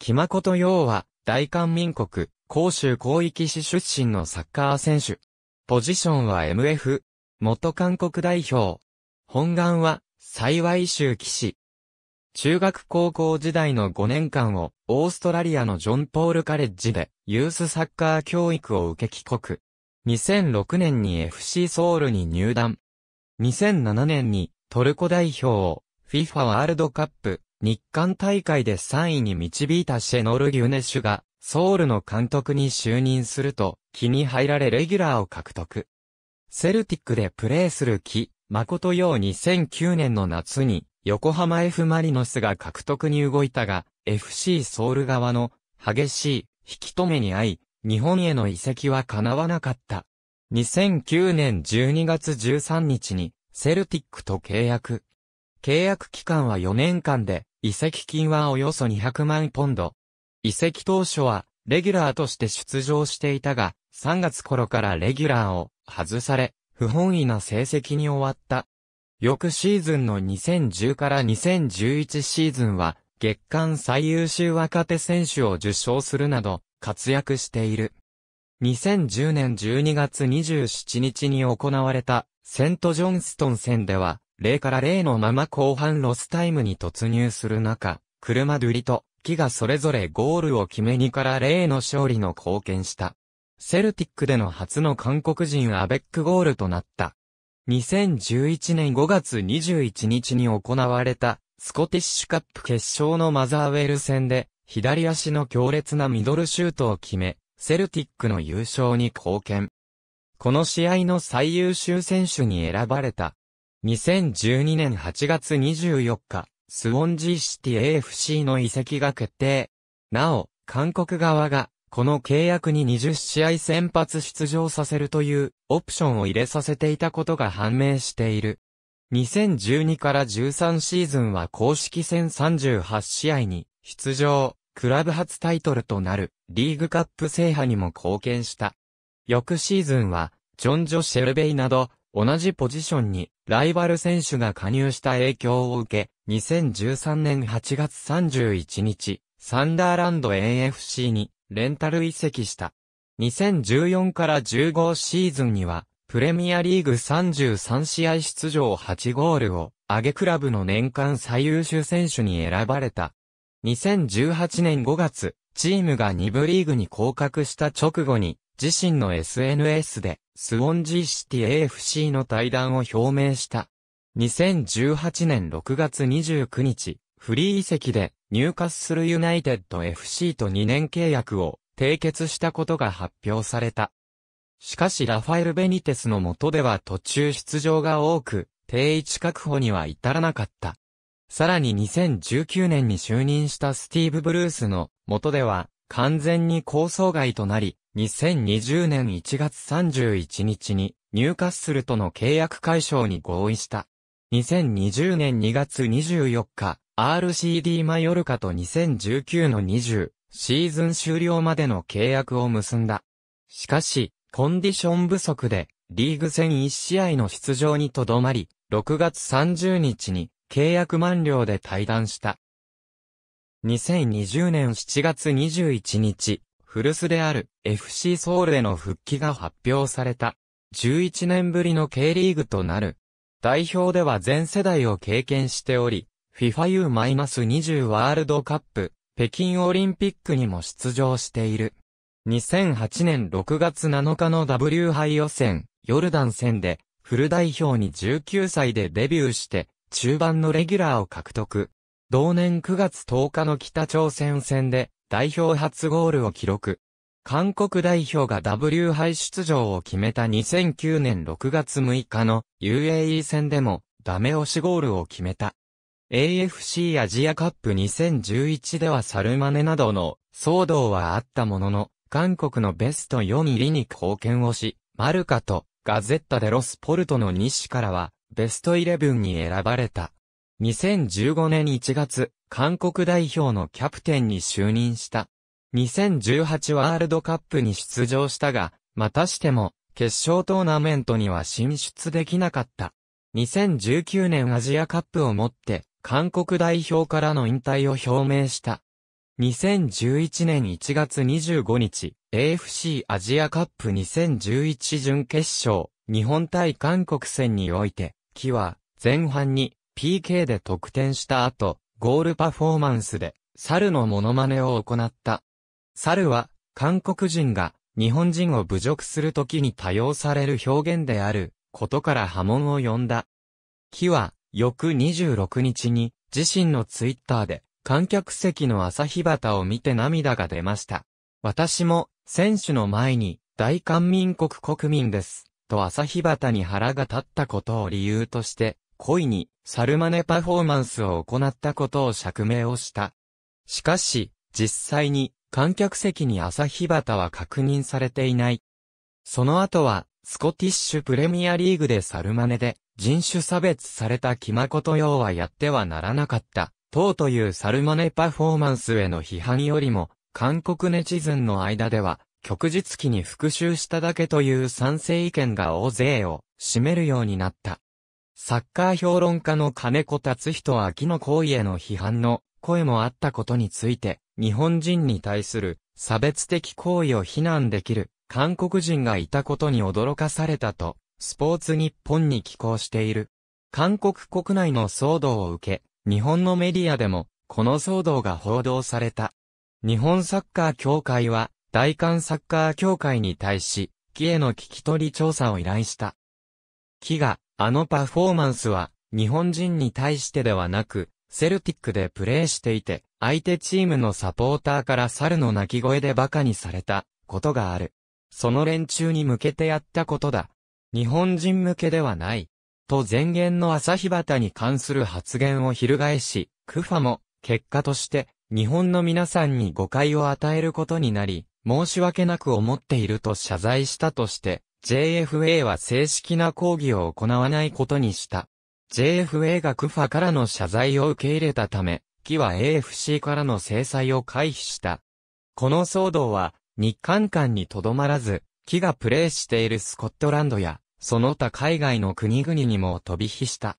木誠洋は、大韓民国、広州広域市出身のサッカー選手。ポジションは MF、元韓国代表。本願は、幸い州騎士。中学高校時代の5年間を、オーストラリアのジョンポールカレッジで、ユースサッカー教育を受け帰国。2006年に FC ソウルに入団。2007年に、トルコ代表を、FIFA ワールドカップ日韓大会で3位に導いたシェノル・ギュネシュが、ソウルの監督に就任すると、気に入られレギュラーを獲得。セルティックでプレーする木、誠よう2009年の夏に、横浜 F・ マリノスが獲得に動いたが、FC ソウル側の激しい引き止めに遭い、日本への移籍は叶わなかった。2009年12月13日に、セルティックと契約。契約期間は4年間で、移籍金はおよそ200万ポンド。移籍当初は、レギュラーとして出場していたが、3月頃からレギュラーを外され、不本意な成績に終わった。翌シーズンの2010から2011シーズンは、月間最優秀若手選手を受賞するなど、活躍している。2010年12月27日に行われた、セント・ジョンストン戦では、0から0のまま後半ロスタイムに突入する中、車ドゥリと木がそれぞれゴールを決め2から0の勝利の貢献した。セルティックでの初の韓国人アベックゴールとなった。2011年5月21日に行われたスコティッシュカップ決勝のマザーウェル戦で左足の強烈なミドルシュートを決め、セルティックの優勝に貢献。この試合の最優秀選手に選ばれた2012年8月24日、スウォンジーシティ AFC の移籍が決定。なお、韓国側が、この契約に20試合先発出場させるという、オプションを入れさせていたことが判明している。2012から13シーズンは公式戦38試合に出場、クラブ初タイトルとなるリーグカップ制覇にも貢献した。翌シーズンは、ジョン・ジョ・シェルベイなど、同じポジションにライバル選手が加入した影響を受け、2013年8月31日、サンダーランド AFC にレンタル移籍した。2014から15シーズンには、プレミアリーグ33試合出場8ゴールを、上げクラブの年間最優秀選手に選ばれた。2018年5月、チームが2部リーグに降格した直後に、自身の SNS で、スウォンジーシティ AFC の対談を表明した。2018年6月29日、フリー移籍で入荷するユナイテッド FC と2年契約を締結したことが発表された。しかしラファエル・ベニテスの下では途中出場が多く、定位置確保には至らなかった。さらに2019年に就任したスティーブ・ブルースの下では完全に構想外となり、2020年1月31日にニューカッスルとの契約解消に合意した。2020年2月24日、RCD マヨルカと2019の20シーズン終了までの契約を結んだ。しかし、コンディション不足でリーグ戦1試合の出場にとどまり、6月30日に契約満了で退団した。2020年7月21日、古巣である FC ソウルへの復帰が発表された。11年ぶりの K リーグとなる。代表では全世代を経験しており、FIFA U-20 ワールドカップ、北京オリンピックにも出場している。2008年6月7日の W 杯予選、ヨルダン戦で、フル代表に19歳でデビューして、中盤のレギュラーを獲得。同年9月10日の北朝鮮戦で、代表初ゴールを記録。韓国代表が W 杯出場を決めた2009年6月6日の UAE 戦でもダメ押しゴールを決めた。AFC アジアカップ2011ではサルマネなどの騒動はあったものの、韓国のベスト4入りに貢献をし、マルカとガゼッタでロスポルトの西からはベスト11に選ばれた。2015年1月、韓国代表のキャプテンに就任した。2018ワールドカップに出場したが、またしても、決勝トーナメントには進出できなかった。2019年アジアカップをもって、韓国代表からの引退を表明した。2011年1月25日、AFC アジアカップ2011準決勝、日本対韓国戦において、木は、前半に、PK で得点した後、ゴールパフォーマンスで、猿のモノマネを行った。猿は、韓国人が、日本人を侮辱するときに多用される表現である、ことから波紋を呼んだ。木は、翌26日に、自身のツイッターで、観客席の朝日旗を見て涙が出ました。私も、選手の前に、大韓民国国民です、と朝日旗に腹が立ったことを理由として、故意にサルマネパフォーマンスを行ったことを釈明をした。しかし、実際に観客席に朝日旗は確認されていない。その後は、スコティッシュプレミアリーグでサルマネで人種差別されたと誠うはやってはならなかった。党というサルマネパフォーマンスへの批判よりも、韓国ネチズンの間では、旭日記に復讐しただけという賛成意見が大勢を占めるようになった。サッカー評論家の金子達人秋の行為への批判の声もあったことについて、日本人に対する差別的行為を非難できる韓国人がいたことに驚かされたと、スポーツ日本に寄稿している。韓国国内の騒動を受け、日本のメディアでも、この騒動が報道された。日本サッカー協会は、大韓サッカー協会に対し、木への聞き取り調査を依頼した。木が、あのパフォーマンスは、日本人に対してではなく、セルティックでプレーしていて、相手チームのサポーターから猿の鳴き声で馬鹿にされた、ことがある。その連中に向けてやったことだ。日本人向けではない。と前言の朝日旗に関する発言を翻し、クファも、結果として、日本の皆さんに誤解を与えることになり、申し訳なく思っていると謝罪したとして、JFA は正式な抗議を行わないことにした。JFA がクファからの謝罪を受け入れたため、キは AFC からの制裁を回避した。この騒動は、日韓間にとどまらず、キがプレーしているスコットランドや、その他海外の国々にも飛び火した。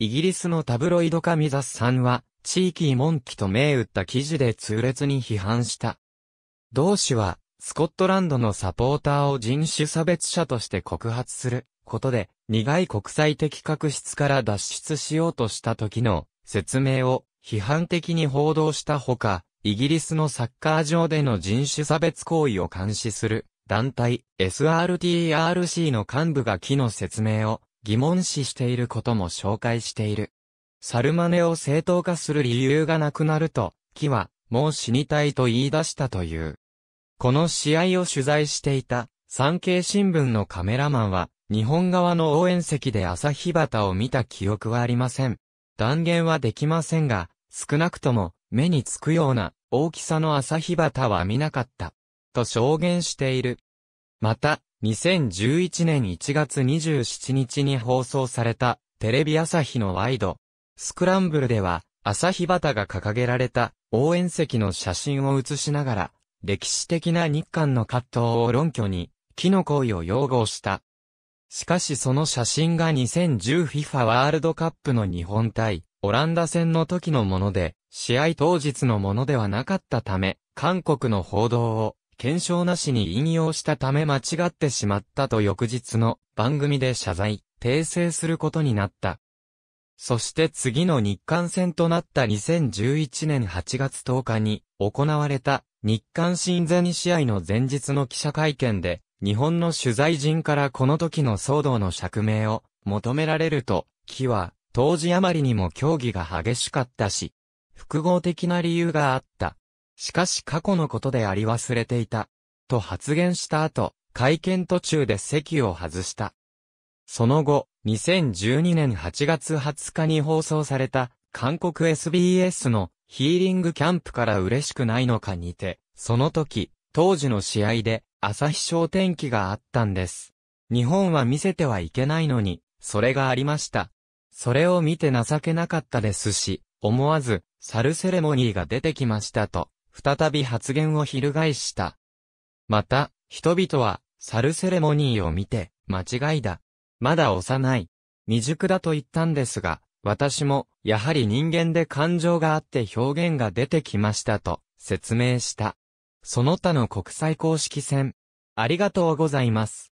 イギリスのタブロイドカミザスさんは、地域モンキと銘打った記事で痛烈に批判した。同氏は、スコットランドのサポーターを人種差別者として告発することで、苦い国際的確執から脱出しようとした時の説明を批判的に報道したほか、イギリスのサッカー場での人種差別行為を監視する団体 SRTRC の幹部が木の説明を疑問視していることも紹介している。サルマネを正当化する理由がなくなると、木はもう死にたいと言い出したという。この試合を取材していた、産経新聞のカメラマンは、日本側の応援席で朝日旗を見た記憶はありません。断言はできませんが、少なくとも目につくような大きさの朝日旗は見なかった。と証言している。また、2011年1月27日に放送されたテレビ朝日のワイドスクランブルでは朝日旗が掲げられた応援席の写真を写しながら歴史的な日韓の葛藤を論拠に、木の行為を擁護した。しかしその写真が 2010FIFA ワールドカップの日本対オランダ戦の時のもので、試合当日のものではなかったため、韓国の報道を検証なしに引用したため間違ってしまったと翌日の番組で謝罪、訂正することになった。そして次の日韓戦となった2011年8月10日に行われた日韓新全試合の前日の記者会見で、日本の取材陣からこの時の騒動の釈明を求められると、木は、当時あまりにも競技が激しかったし、複合的な理由があった。しかし過去のことであり忘れていた。と発言した後、会見途中で席を外した。その後、2012年8月20日に放送された韓国 SBS のヒーリングキャンプから嬉しくないのかにて、その時、当時の試合で、朝日商店記があったんです。日本は見せてはいけないのに、それがありました。それを見て情けなかったですし、思わず、サルセレモニーが出てきましたと、再び発言を翻した。また、人々は、サルセレモニーを見て、間違いだ。まだ幼い。未熟だと言ったんですが、私も、やはり人間で感情があって表現が出てきましたと、説明した。その他の国際公式戦。ありがとうございます。